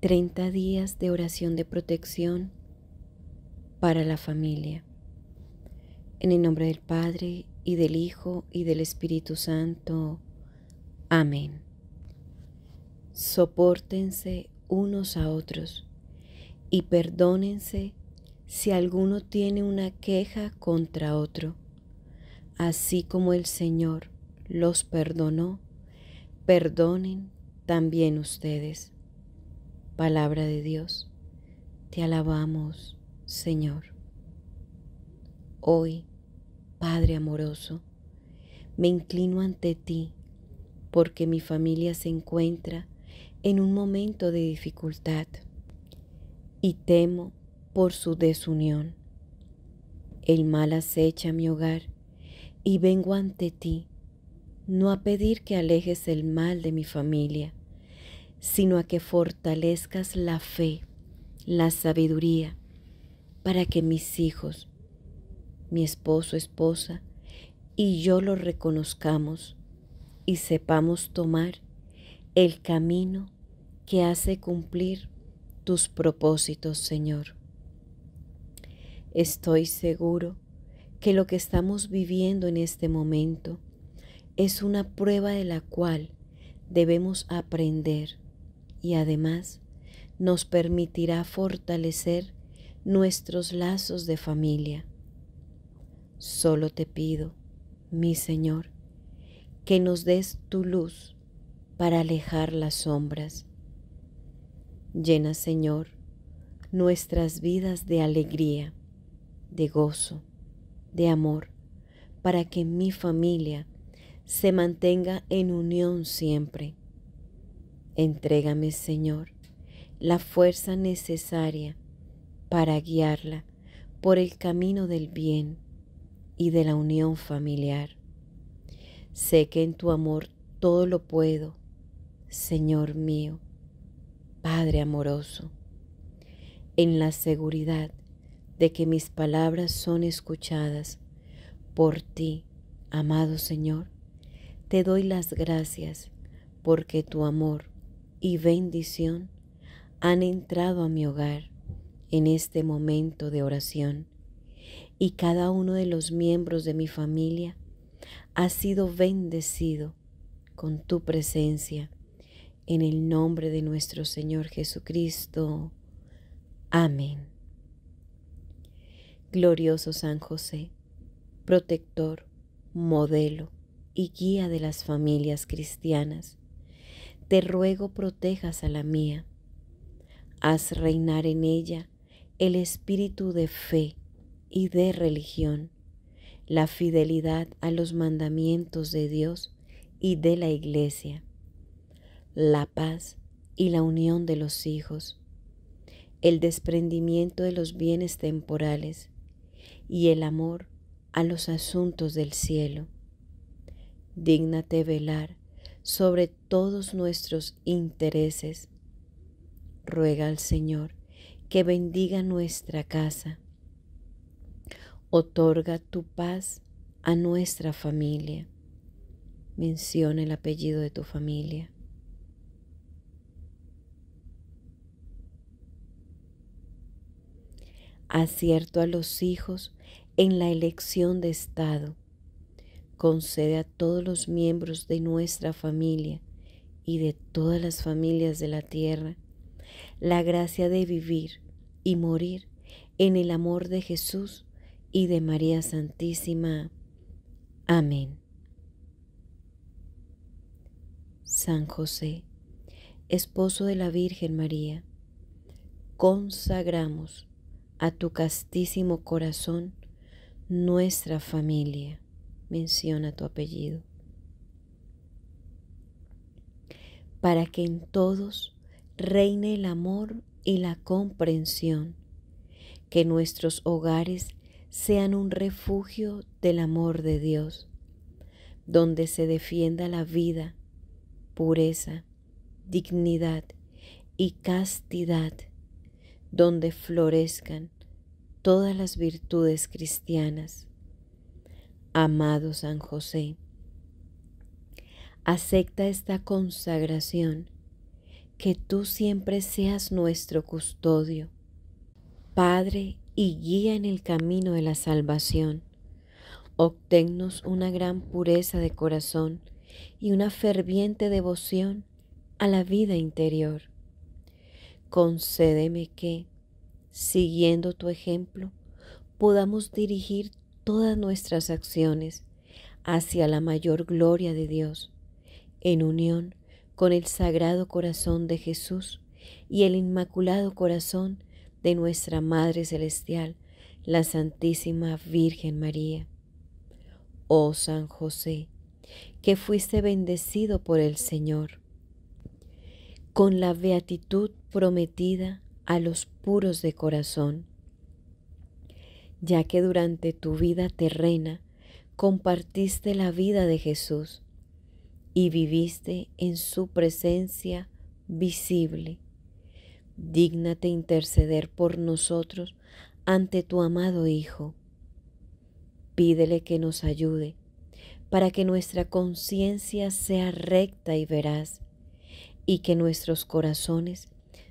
30 días de oración de protección para la familia. En el nombre del Padre y del Hijo y del Espíritu Santo. Amén. Sopórtense unos a otros y perdónense si alguno tiene una queja contra otro, así como el Señor los perdonó, perdonen también ustedes. Palabra de Dios, te alabamos, Señor. Hoy, Padre amoroso, me inclino ante ti porque mi familia se encuentra en un momento de dificultad y temo por su desunión. El mal acecha mi hogar y vengo ante ti, no a pedir que alejes el mal de mi familia, sino a que fortalezcas la fe, la sabiduría, para que mis hijos, mi esposo, esposa, y yo lo reconozcamos y sepamos tomar el camino que hace cumplir tus propósitos, Señor. Estoy seguro que lo que estamos viviendo en este momento es una prueba de la cual debemos aprender y además nos permitirá fortalecer nuestros lazos de familia. Solo te pido, mi Señor, que nos des tu luz para alejar las sombras. Llena, Señor, nuestras vidas de alegría, de gozo, de amor, para que mi familia se mantenga en unión siempre. Entrégame, Señor, la fuerza necesaria para guiarla por el camino del bien y de la unión familiar. Sé que en tu amor todo lo puedo, Señor mío, Padre amoroso, en la seguridad de que mis palabras son escuchadas por ti, amado Señor, te doy las gracias porque tu amor y bendición han entrado a mi hogar en este momento de oración y cada uno de los miembros de mi familia ha sido bendecido con tu presencia en el nombre de nuestro Señor Jesucristo. Amén. Glorioso San José, protector, modelo y guía de las familias cristianas te ruego protejas a la mía. Haz reinar en ella el espíritu de fe y de religión, la fidelidad a los mandamientos de Dios y de la Iglesia, la paz y la unión de los hijos, el desprendimiento de los bienes temporales y el amor a los asuntos del cielo. Dígnate velar sobre todos nuestros intereses. Ruega al Señor que bendiga nuestra casa. Otorga tu paz a nuestra familia. Menciona el apellido de tu familia. Acierto a los hijos en la elección de Estado concede a todos los miembros de nuestra familia y de todas las familias de la tierra la gracia de vivir y morir en el amor de Jesús y de María Santísima. Amén. San José, esposo de la Virgen María, consagramos a tu castísimo corazón nuestra familia menciona tu apellido, para que en todos reine el amor y la comprensión, que nuestros hogares sean un refugio del amor de Dios, donde se defienda la vida, pureza, dignidad y castidad, donde florezcan todas las virtudes cristianas Amado San José, acepta esta consagración, que tú siempre seas nuestro custodio, Padre y guía en el camino de la salvación. Obtennos una gran pureza de corazón y una ferviente devoción a la vida interior. Concédeme que, siguiendo tu ejemplo, podamos dirigir todas nuestras acciones hacia la mayor gloria de Dios, en unión con el Sagrado Corazón de Jesús y el Inmaculado Corazón de nuestra Madre Celestial, la Santísima Virgen María. Oh San José, que fuiste bendecido por el Señor, con la beatitud prometida a los puros de corazón ya que durante tu vida terrena compartiste la vida de Jesús y viviste en su presencia visible. Dígnate interceder por nosotros ante tu amado Hijo. Pídele que nos ayude para que nuestra conciencia sea recta y veraz y que nuestros corazones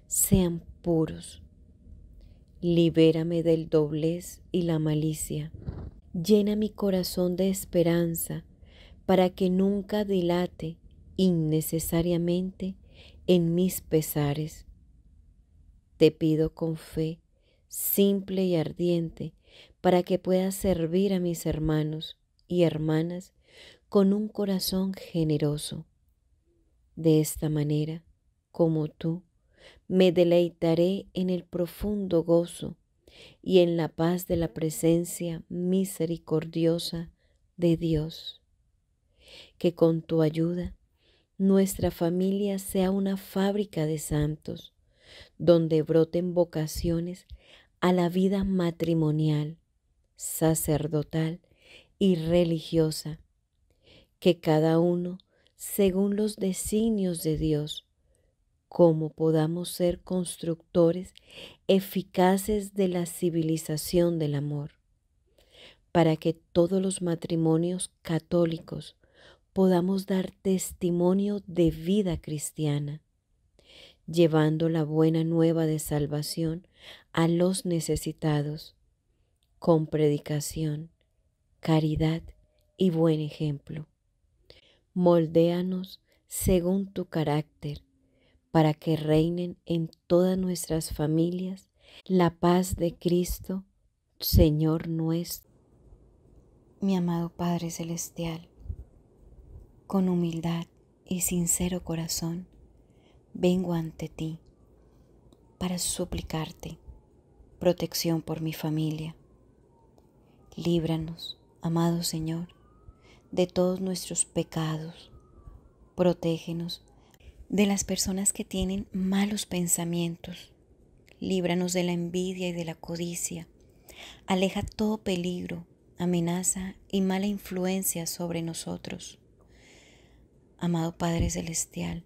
sean puros Libérame del doblez y la malicia. Llena mi corazón de esperanza para que nunca dilate innecesariamente en mis pesares. Te pido con fe, simple y ardiente, para que pueda servir a mis hermanos y hermanas con un corazón generoso. De esta manera, como tú, me deleitaré en el profundo gozo y en la paz de la presencia misericordiosa de Dios. Que con tu ayuda nuestra familia sea una fábrica de santos, donde broten vocaciones a la vida matrimonial, sacerdotal y religiosa, que cada uno, según los designios de Dios, cómo podamos ser constructores eficaces de la civilización del amor, para que todos los matrimonios católicos podamos dar testimonio de vida cristiana, llevando la buena nueva de salvación a los necesitados, con predicación, caridad y buen ejemplo. Moldéanos según tu carácter para que reinen en todas nuestras familias la paz de Cristo, Señor nuestro. Mi amado Padre Celestial, con humildad y sincero corazón, vengo ante ti para suplicarte protección por mi familia. Líbranos, amado Señor, de todos nuestros pecados. Protégenos de las personas que tienen malos pensamientos. Líbranos de la envidia y de la codicia. Aleja todo peligro, amenaza y mala influencia sobre nosotros. Amado Padre Celestial,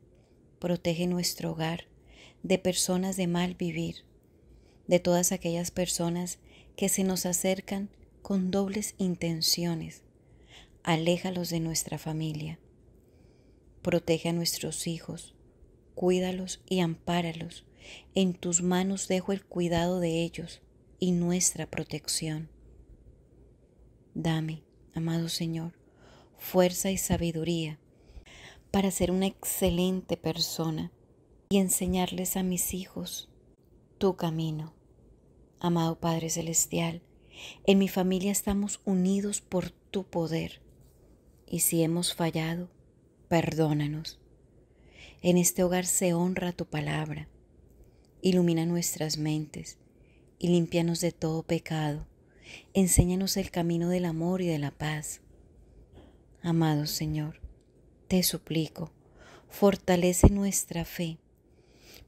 protege nuestro hogar de personas de mal vivir, de todas aquellas personas que se nos acercan con dobles intenciones. Aléjalos de nuestra familia. Protege a nuestros hijos, cuídalos y ampáralos. En tus manos dejo el cuidado de ellos y nuestra protección. Dame, amado Señor, fuerza y sabiduría para ser una excelente persona y enseñarles a mis hijos tu camino. Amado Padre Celestial, en mi familia estamos unidos por tu poder y si hemos fallado, perdónanos. En este hogar se honra tu palabra. Ilumina nuestras mentes y límpianos de todo pecado. Enséñanos el camino del amor y de la paz. Amado Señor, te suplico, fortalece nuestra fe,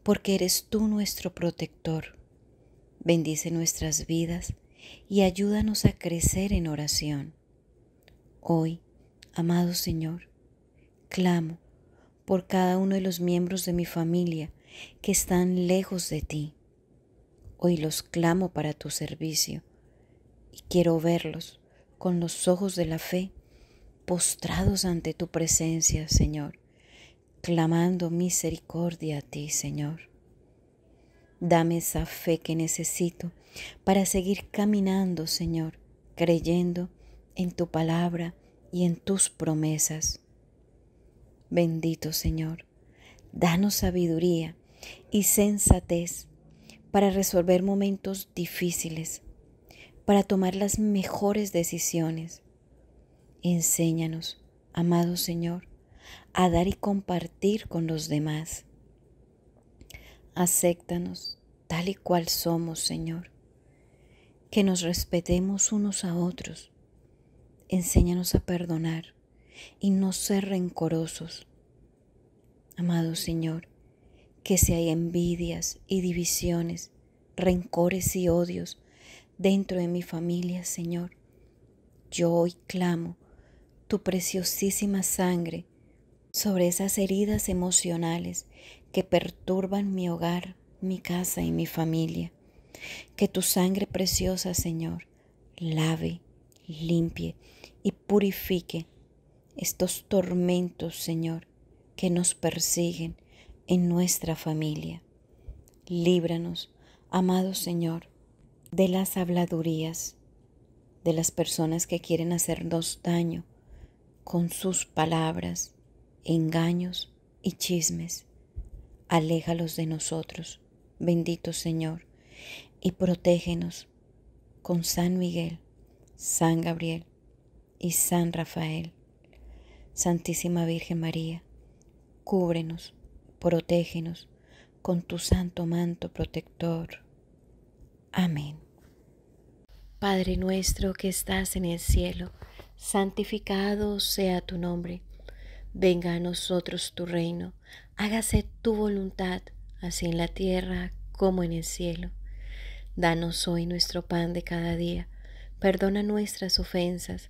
porque eres tú nuestro protector. Bendice nuestras vidas y ayúdanos a crecer en oración. Hoy, amado Señor, clamo por cada uno de los miembros de mi familia que están lejos de ti. Hoy los clamo para tu servicio y quiero verlos con los ojos de la fe postrados ante tu presencia, Señor, clamando misericordia a ti, Señor. Dame esa fe que necesito para seguir caminando, Señor, creyendo en tu palabra y en tus promesas. Bendito Señor, danos sabiduría y sensatez para resolver momentos difíciles, para tomar las mejores decisiones. Enséñanos, amado Señor, a dar y compartir con los demás. Acéptanos tal y cual somos, Señor. Que nos respetemos unos a otros. Enséñanos a perdonar y no ser rencorosos. Amado Señor, que si hay envidias y divisiones, rencores y odios dentro de mi familia, Señor, yo hoy clamo tu preciosísima sangre sobre esas heridas emocionales que perturban mi hogar, mi casa y mi familia. Que tu sangre preciosa, Señor, lave, limpie y purifique estos tormentos, Señor, que nos persiguen en nuestra familia. Líbranos, amado Señor, de las habladurías, de las personas que quieren hacernos daño con sus palabras, engaños y chismes. Aléjalos de nosotros, bendito Señor, y protégenos con San Miguel, San Gabriel y San Rafael Santísima Virgen María, cúbrenos, protégenos con tu santo manto protector. Amén. Padre nuestro que estás en el cielo, santificado sea tu nombre. Venga a nosotros tu reino, hágase tu voluntad, así en la tierra como en el cielo. Danos hoy nuestro pan de cada día, perdona nuestras ofensas,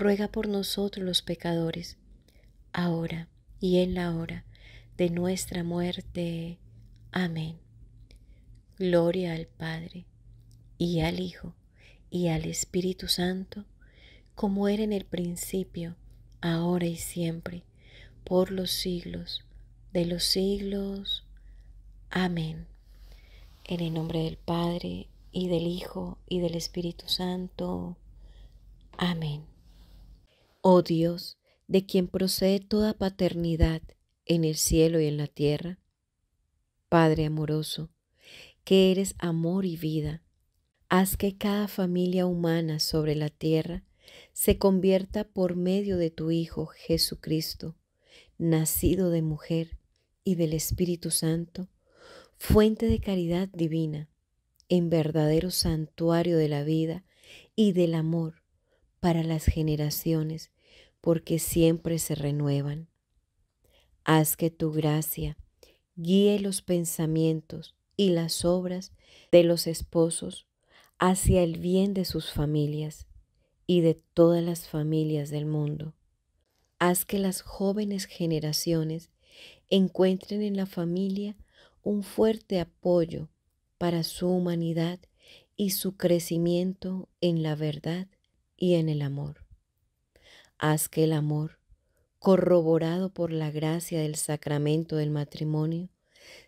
ruega por nosotros los pecadores, ahora y en la hora de nuestra muerte. Amén. Gloria al Padre, y al Hijo, y al Espíritu Santo, como era en el principio, ahora y siempre, por los siglos de los siglos. Amén. En el nombre del Padre, y del Hijo, y del Espíritu Santo. Amén. Oh Dios, de quien procede toda paternidad en el cielo y en la tierra. Padre amoroso, que eres amor y vida, haz que cada familia humana sobre la tierra se convierta por medio de tu Hijo Jesucristo, nacido de mujer y del Espíritu Santo, fuente de caridad divina, en verdadero santuario de la vida y del amor para las generaciones, porque siempre se renuevan. Haz que tu gracia guíe los pensamientos y las obras de los esposos hacia el bien de sus familias y de todas las familias del mundo. Haz que las jóvenes generaciones encuentren en la familia un fuerte apoyo para su humanidad y su crecimiento en la verdad y en el amor. Haz que el amor, corroborado por la gracia del sacramento del matrimonio,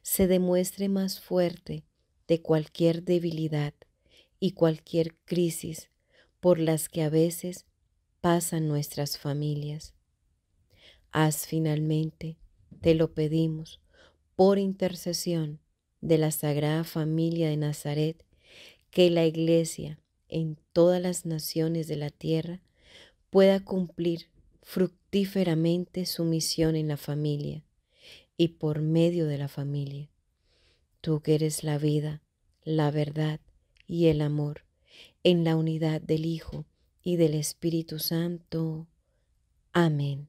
se demuestre más fuerte de cualquier debilidad y cualquier crisis por las que a veces pasan nuestras familias. Haz finalmente, te lo pedimos, por intercesión de la Sagrada Familia de Nazaret, que la Iglesia, en todas las naciones de la tierra pueda cumplir fructíferamente su misión en la familia y por medio de la familia. Tú que eres la vida, la verdad y el amor, en la unidad del Hijo y del Espíritu Santo. Amén.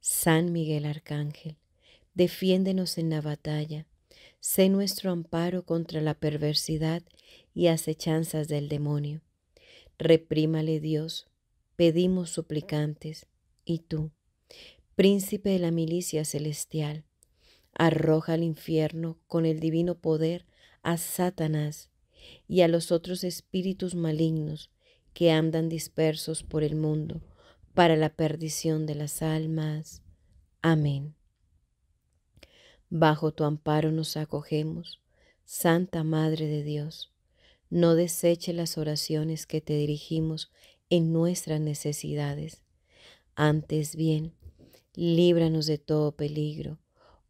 San Miguel Arcángel, defiéndenos en la batalla sé nuestro amparo contra la perversidad y acechanzas del demonio. Reprímale Dios, pedimos suplicantes, y tú, príncipe de la milicia celestial, arroja al infierno con el divino poder a Satanás y a los otros espíritus malignos que andan dispersos por el mundo para la perdición de las almas. Amén. Bajo tu amparo nos acogemos, Santa Madre de Dios. No deseche las oraciones que te dirigimos en nuestras necesidades. Antes bien, líbranos de todo peligro,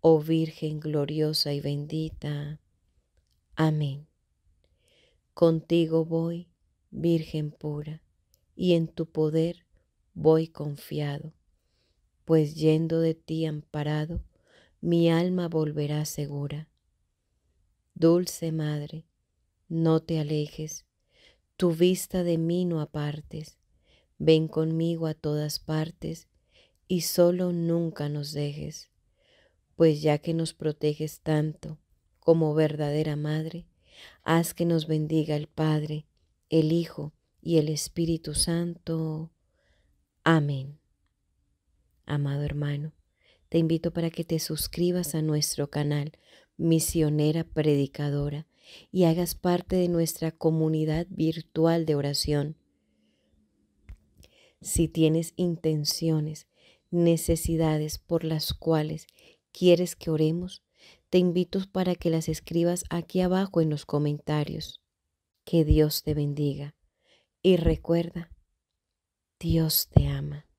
oh Virgen gloriosa y bendita. Amén. Contigo voy, Virgen pura, y en tu poder voy confiado, pues yendo de ti amparado, mi alma volverá segura. Dulce Madre, no te alejes, tu vista de mí no apartes, ven conmigo a todas partes y solo nunca nos dejes, pues ya que nos proteges tanto como verdadera Madre, haz que nos bendiga el Padre, el Hijo y el Espíritu Santo. Amén. Amado hermano, te invito para que te suscribas a nuestro canal Misionera Predicadora y hagas parte de nuestra comunidad virtual de oración. Si tienes intenciones, necesidades por las cuales quieres que oremos, te invito para que las escribas aquí abajo en los comentarios. Que Dios te bendiga y recuerda, Dios te ama.